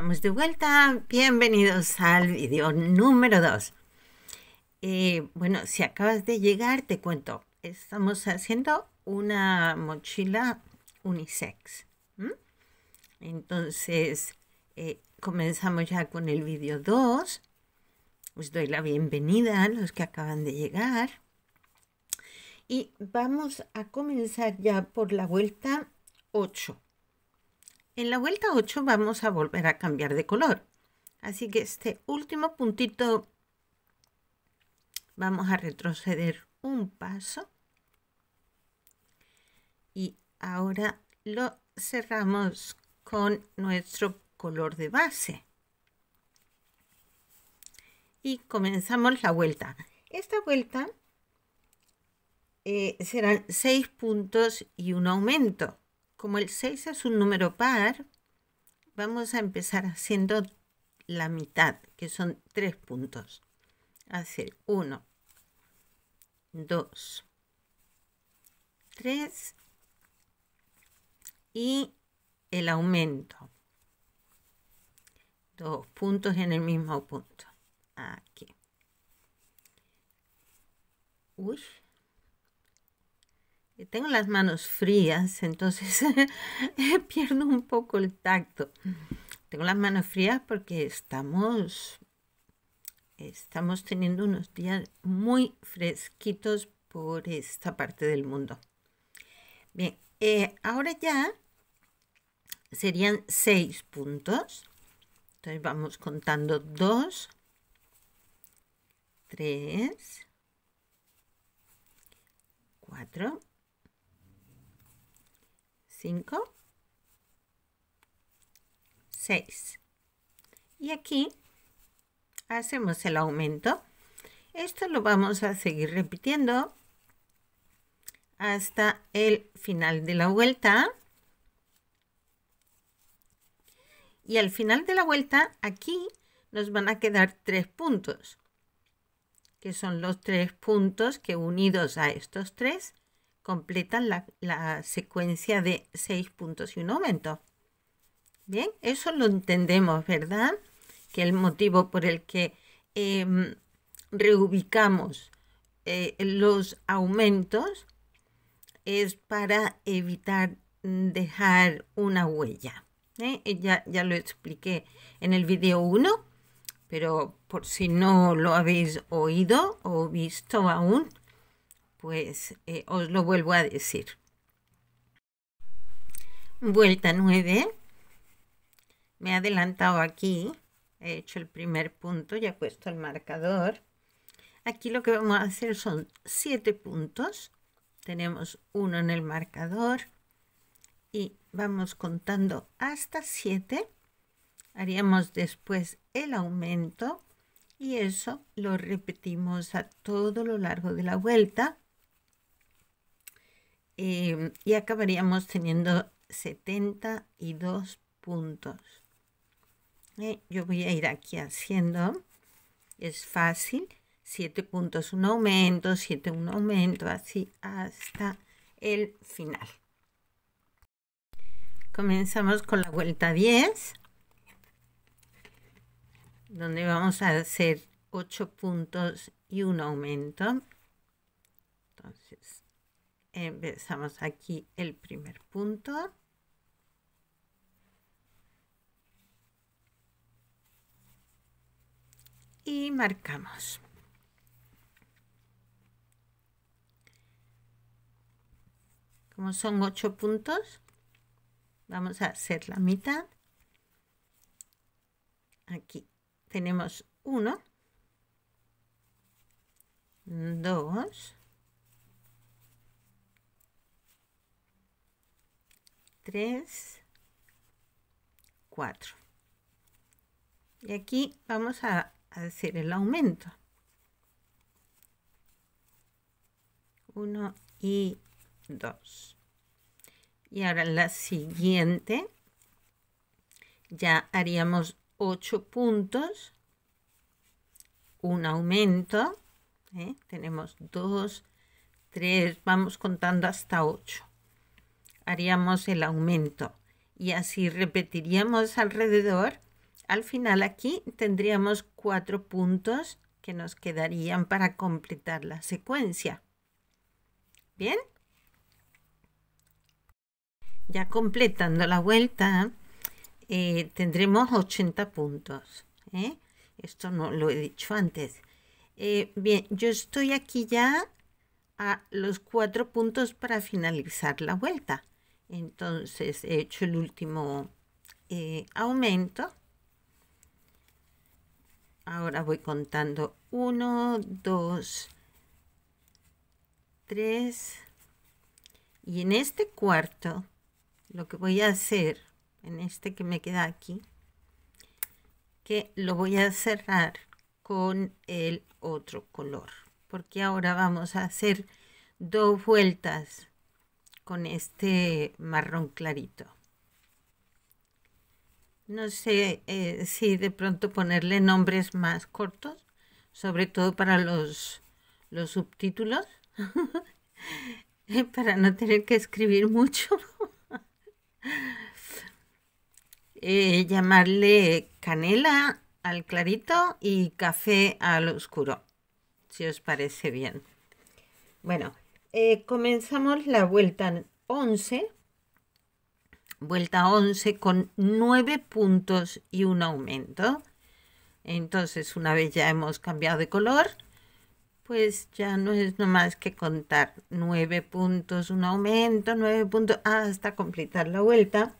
estamos de vuelta. Bienvenidos al vídeo número 2. Eh, bueno, si acabas de llegar, te cuento. Estamos haciendo una mochila unisex. Entonces, eh, comenzamos ya con el vídeo 2. Os doy la bienvenida a los que acaban de llegar. Y vamos a comenzar ya por la vuelta 8. En la vuelta 8 vamos a volver a cambiar de color. Así que este último puntito vamos a retroceder un paso. Y ahora lo cerramos con nuestro color de base. Y comenzamos la vuelta. Esta vuelta eh, serán 6 puntos y un aumento. Como el 6 es un número par, vamos a empezar haciendo la mitad, que son tres puntos. Hacer 1, 2, 3 y el aumento. Dos puntos en el mismo punto. Aquí. Uy. Eh, tengo las manos frías, entonces eh, pierdo un poco el tacto. Tengo las manos frías porque estamos, estamos teniendo unos días muy fresquitos por esta parte del mundo. Bien, eh, ahora ya serían seis puntos. Entonces vamos contando dos, tres, cuatro, 5, 6. Y aquí hacemos el aumento. Esto lo vamos a seguir repitiendo hasta el final de la vuelta. Y al final de la vuelta, aquí nos van a quedar tres puntos, que son los tres puntos que unidos a estos tres completan la, secuencia de seis puntos y un aumento. Bien, eso lo entendemos, ¿verdad? Que el motivo por el que em, reubicamos eh, los aumentos es para evitar dejar una huella. ¿eh? Eh, ya, ya, lo expliqué en el video 1, pero por si no lo habéis oído o visto aún, pues eh, os lo vuelvo a decir. Vuelta 9. Me he adelantado aquí, he hecho el primer punto, y he puesto el marcador. Aquí lo que vamos a hacer son 7 puntos. Tenemos uno en el marcador y vamos contando hasta 7. Haríamos después el aumento y eso lo repetimos a todo lo largo de la vuelta Em, y acabaríamos teniendo 72 puntos. Eh, yo voy a ir aquí haciendo, es fácil, 7 puntos, un aumento, 7, un aumento, así hasta el final. Comenzamos con la vuelta 10, donde vamos a hacer 8 puntos y un aumento. Entonces, empezamos aquí el primer punto y marcamos como son ocho puntos vamos a hacer la mitad aquí tenemos uno dos 3, 4. Y aquí vamos a hacer el aumento. 1 y 2. Y ahora la siguiente, ya haríamos 8 puntos, un aumento, ¿eh? tenemos 2, 3, vamos contando hasta 8 haríamos el aumento y así repetiríamos alrededor. Al final aquí tendríamos cuatro puntos que nos quedarían para completar la secuencia. ¿Bien? Ya completando la vuelta, eh, tendremos 80 puntos. ¿eh? Esto no lo he dicho antes. Eh, bien, yo estoy aquí ya a los cuatro puntos para finalizar la vuelta. Entonces he hecho el último eh, aumento. Ahora voy contando 1, 2, 3. Y en este cuarto, lo que voy a hacer, en este que me queda aquí, que lo voy a cerrar con el otro color. Porque ahora vamos a hacer dos vueltas con este marrón clarito. No sé eh, si de pronto ponerle nombres más cortos, sobre todo para los, los subtítulos, para no tener que escribir mucho. Eh, llamarle canela al clarito y café al oscuro, si os parece bien. Bueno, eh, comenzamos la vuelta 11, vuelta 11 con 9 puntos y un aumento. Entonces, una vez ya hemos cambiado de color, pues ya no es nomás que contar 9 puntos, un aumento, 9 puntos, hasta completar la vuelta,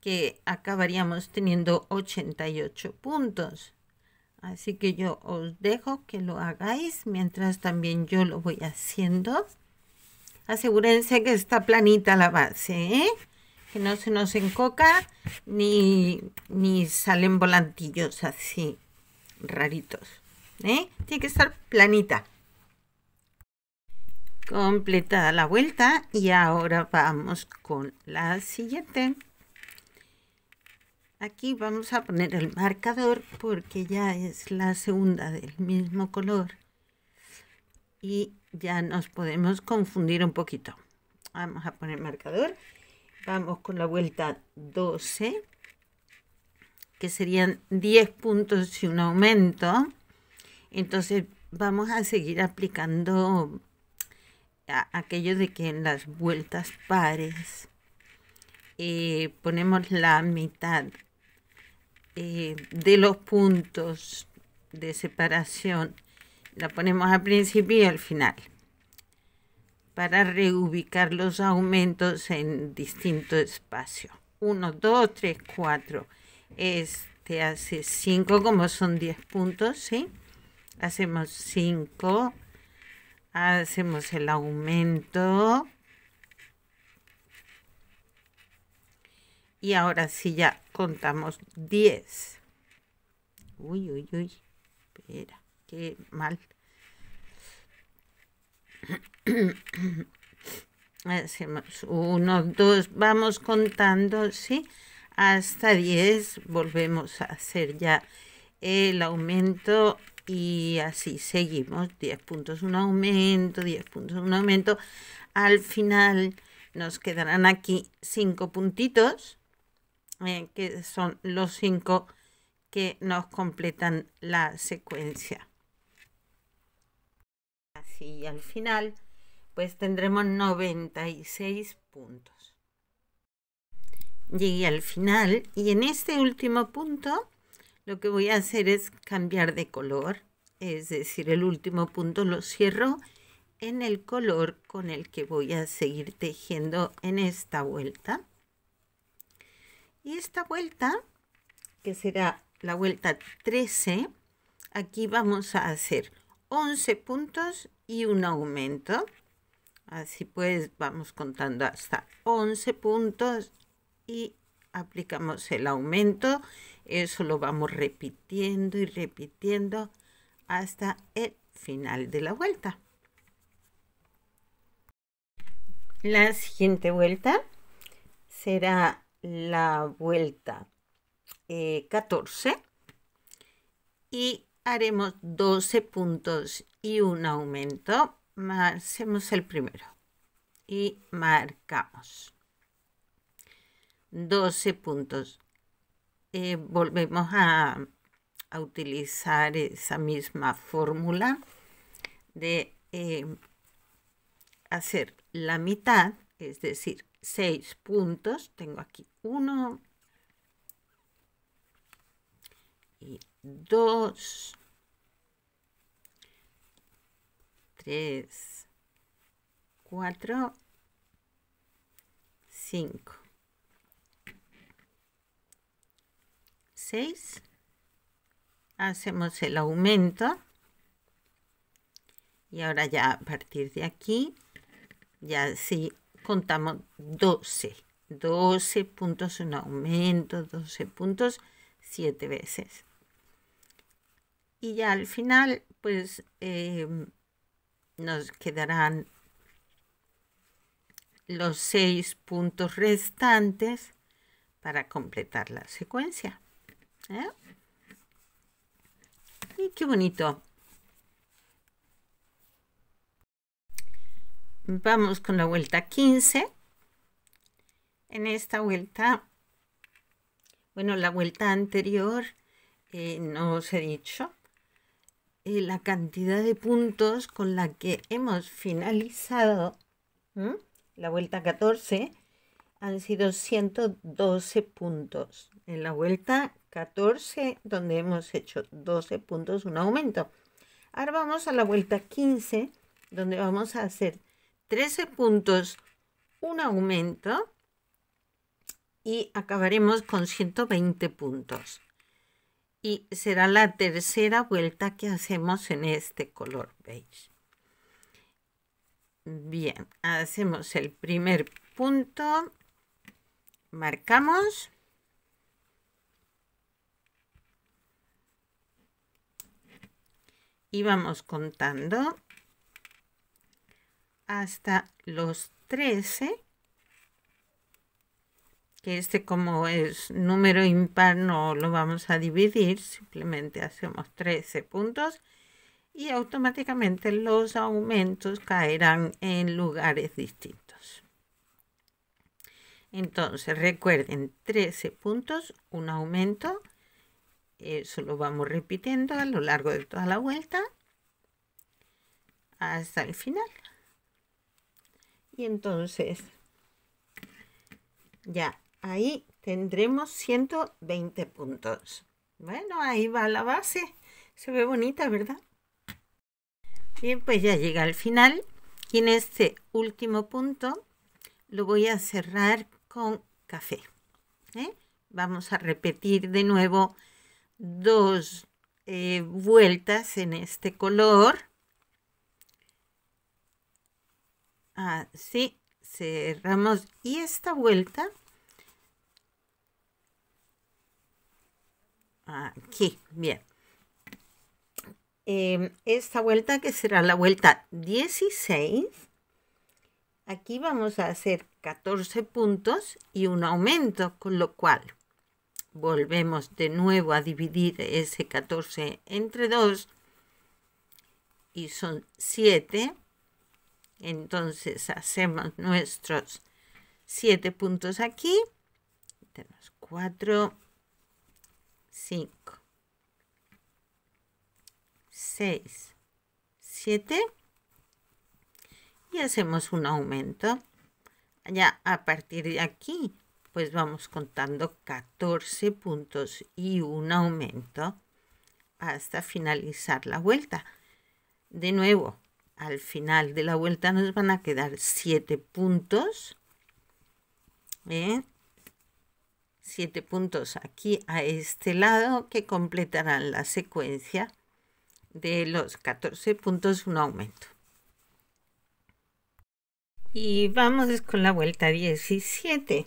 que acabaríamos teniendo 88 puntos. Así que yo os dejo que lo hagáis mientras también yo lo voy haciendo. Asegúrense que está planita la base, ¿eh? que no se nos encoca ni, ni salen volantillos así raritos. ¿eh? Tiene que estar planita. Completada la vuelta y ahora vamos con la siguiente. Aquí vamos a poner el marcador porque ya es la segunda del mismo color y ya nos podemos confundir un poquito. Vamos a poner marcador. Vamos con la vuelta 12, que serían 10 puntos y un aumento. Entonces vamos a seguir aplicando aquello de que en las vueltas pares eh, ponemos la mitad eh, de los puntos de separación la ponemos al principio y al final para reubicar los aumentos en distinto espacio. 1, 2, 3, 4. Este hace 5, como son 10 puntos, ¿sí? Hacemos 5, hacemos el aumento Y ahora sí ya contamos 10. Uy, uy, uy. Espera, qué mal. Hacemos uno, dos, vamos contando, ¿sí? Hasta 10 volvemos a hacer ya el aumento y así seguimos. 10 puntos, un aumento, 10 puntos, un aumento. Al final nos quedarán aquí 5 puntitos eh, que son los cinco que nos completan la secuencia. Así al final, pues tendremos 96 puntos. Llegué al final y en este último punto lo que voy a hacer es cambiar de color, es decir, el último punto lo cierro en el color con el que voy a seguir tejiendo en esta vuelta. Y esta vuelta, que será la vuelta 13, aquí vamos a hacer 11 puntos y un aumento. Así pues, vamos contando hasta 11 puntos y aplicamos el aumento. Eso lo vamos repitiendo y repitiendo hasta el final de la vuelta. La siguiente vuelta será la vuelta 14 eh, y haremos 12 puntos y un aumento. Hacemos el primero y marcamos 12 puntos. Eh, volvemos a, utilizar esa misma fórmula de eh, hacer la mitad, es decir, 6 puntos. Tengo aquí 1 y 2, 3, 4, 5, 6. Hacemos el aumento y ahora ya a partir de aquí ya sigue contamos 12. 12 puntos, un aumento, 12 puntos, 7 veces. Y ya al final, pues em, nos quedarán los 6 puntos restantes para completar la secuencia. ¿eh? Y qué bonito. Vamos con la vuelta 15. En esta vuelta, bueno, la vuelta anterior, eh, no os he dicho, eh, la cantidad de puntos con la que hemos finalizado la vuelta 14 han sido 112 puntos. En la vuelta 14, donde hemos hecho 12 puntos, un aumento. Ahora vamos a la vuelta 15, donde vamos a hacer 13 puntos, un aumento y acabaremos con 120 puntos. Y será la tercera vuelta que hacemos en este color beige. Bien, hacemos el primer punto, marcamos. Y vamos contando hasta los 13, que este como es número impar no lo vamos a dividir, simplemente hacemos 13 puntos y automáticamente los aumentos caerán en lugares distintos. Entonces recuerden 13 puntos, un aumento, eso lo vamos repitiendo a lo largo de toda la vuelta hasta el final y entonces ya ahí tendremos 120 puntos. Bueno, ahí va la base. Se ve bonita, ¿verdad? Bien, pues ya llega al final. Y en este último punto lo voy a cerrar con café. ¿eh? Vamos a repetir de nuevo dos eh, vueltas en este color Así, cerramos. Y esta vuelta, aquí, bien. Em, esta vuelta que será la vuelta 16, aquí vamos a hacer 14 puntos y un aumento, con lo cual volvemos de nuevo a dividir ese 14 entre 2 y son 7 entonces hacemos nuestros 7 puntos aquí. Tenemos 4, 5, 6, 7. Y hacemos un aumento. Ya a partir de aquí, pues vamos contando 14 puntos y un aumento hasta finalizar la vuelta. De nuevo, al final de la vuelta nos van a quedar 7 puntos. 7 ¿eh? puntos aquí a este lado que completarán la secuencia de los 14 puntos un aumento. Y vamos con la vuelta 17,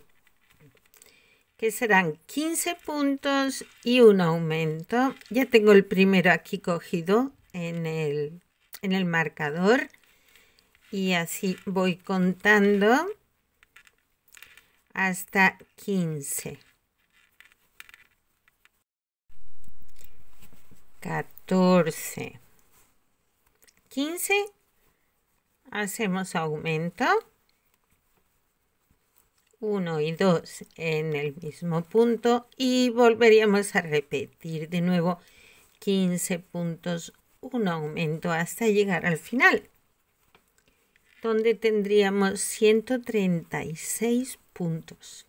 que serán 15 puntos y un aumento. Ya tengo el primero aquí cogido en el en el marcador y así voy contando hasta 15. 14. 15. Hacemos aumento. 1 y 2 en el mismo punto y volveríamos a repetir de nuevo 15 puntos un aumento hasta llegar al final, donde tendríamos 136 puntos.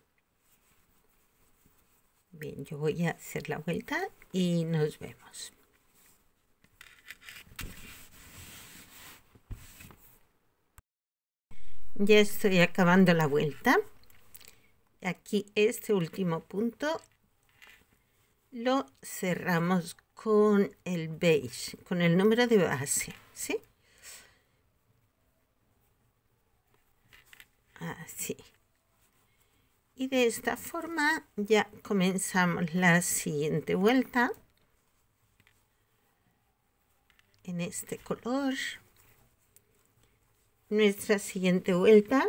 Bien, yo voy a hacer la vuelta y nos vemos. Ya estoy acabando la vuelta. Aquí este último punto lo cerramos con el beige, con el número de base, ah, ¿sí? Y de esta forma ya comenzamos la siguiente vuelta en este color. Nuestra siguiente vuelta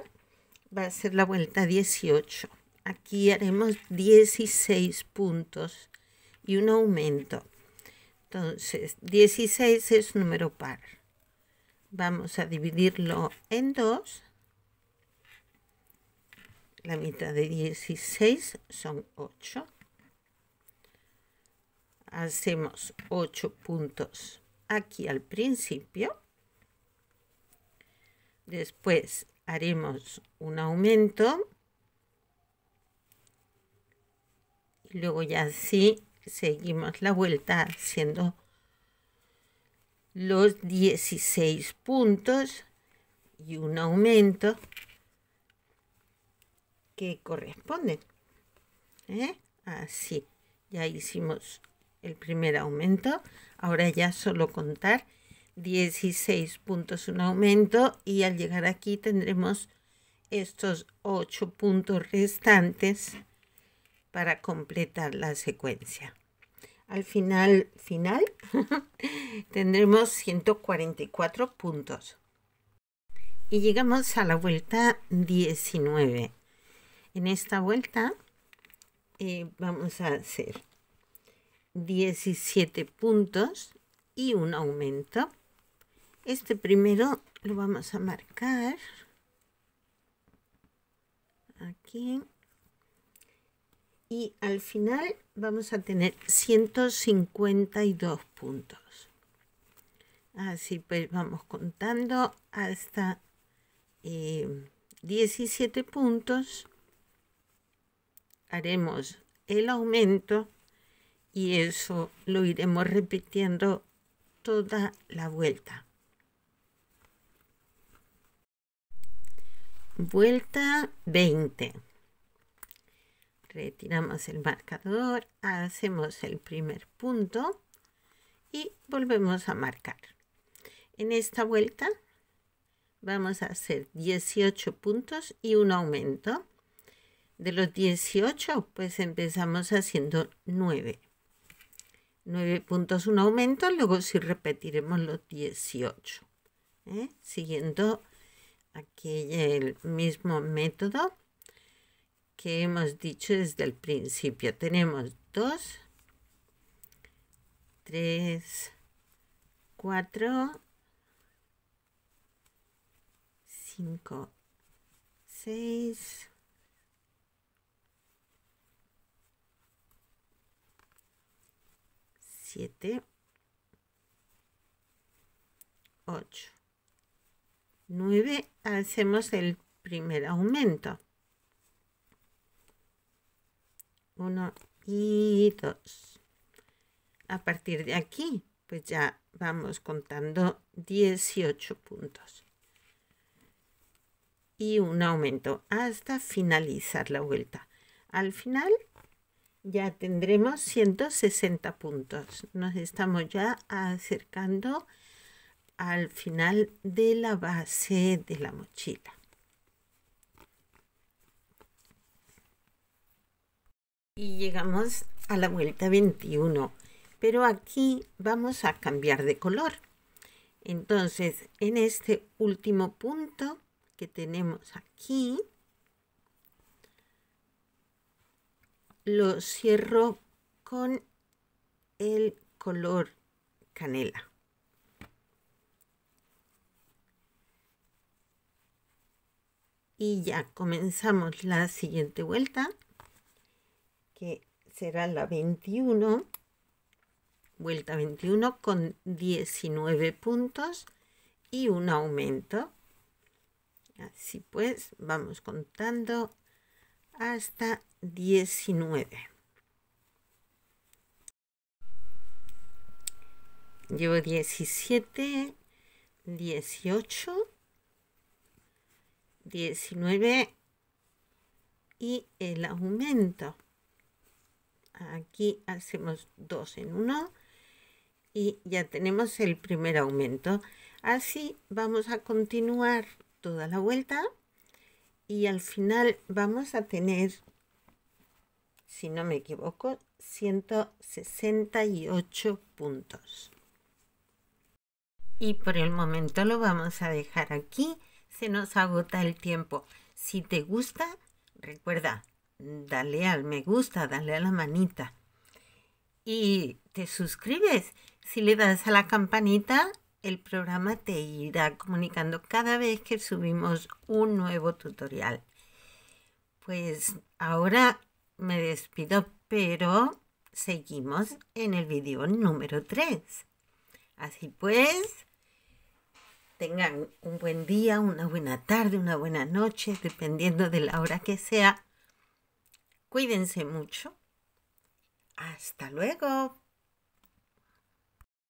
va a ser la vuelta 18. Aquí haremos 16 puntos y un aumento. Entonces, 16 es número par. Vamos a dividirlo en 2 La mitad de 16 son 8. Hacemos 8 puntos aquí al principio. Después haremos un aumento. Y luego ya así seguimos la vuelta haciendo los 16 puntos y un aumento que corresponden. ¿eh? Así, ya hicimos el primer aumento. Ahora ya solo contar 16 puntos, un aumento y al llegar aquí tendremos estos 8 puntos restantes para completar la secuencia. Al final, final, tendremos 144 puntos. Y llegamos a la vuelta 19. En esta vuelta eh, vamos a hacer 17 puntos y un aumento. Este primero lo vamos a marcar aquí y al final vamos a tener 152 puntos. Así pues vamos contando hasta 17 eh, puntos. Haremos el aumento y eso lo iremos repitiendo toda la vuelta. Vuelta 20 retiramos el marcador, hacemos el primer punto y volvemos a marcar. En esta vuelta vamos a hacer 18 puntos y un aumento. De los 18, pues empezamos haciendo 9. 9 puntos, un aumento, luego si repetiremos los 18. ¿eh? Siguiendo aquí el mismo método que hemos dicho desde el principio. Tenemos 2, 3, 4, 5, 6, 7, 8, 9. Hacemos el primer aumento. 1 y 2. A partir de aquí, pues ya vamos contando 18 puntos. Y un aumento hasta finalizar la vuelta. Al final ya tendremos 160 puntos. Nos estamos ya acercando al final de la base de la mochila. Y llegamos a la vuelta 21, pero aquí vamos a cambiar de color. Entonces, en este último punto que tenemos aquí, lo cierro con el color canela. Y ya comenzamos la siguiente vuelta será la 21, vuelta 21 con 19 puntos y un aumento. Así pues, vamos contando hasta 19. Llevo 17, 18, 19 y el aumento aquí hacemos dos en uno y ya tenemos el primer aumento así vamos a continuar toda la vuelta y al final vamos a tener si no me equivoco 168 puntos y por el momento lo vamos a dejar aquí se nos agota el tiempo si te gusta recuerda dale al me gusta, dale a la manita. Y te suscribes. Si le das a la campanita, el programa te irá comunicando cada vez que subimos un nuevo tutorial. Pues ahora me despido, pero seguimos en el vídeo número 3. Así pues, tengan un buen día, una buena tarde, una buena noche, dependiendo de la hora que sea Cuídense mucho. Hasta luego.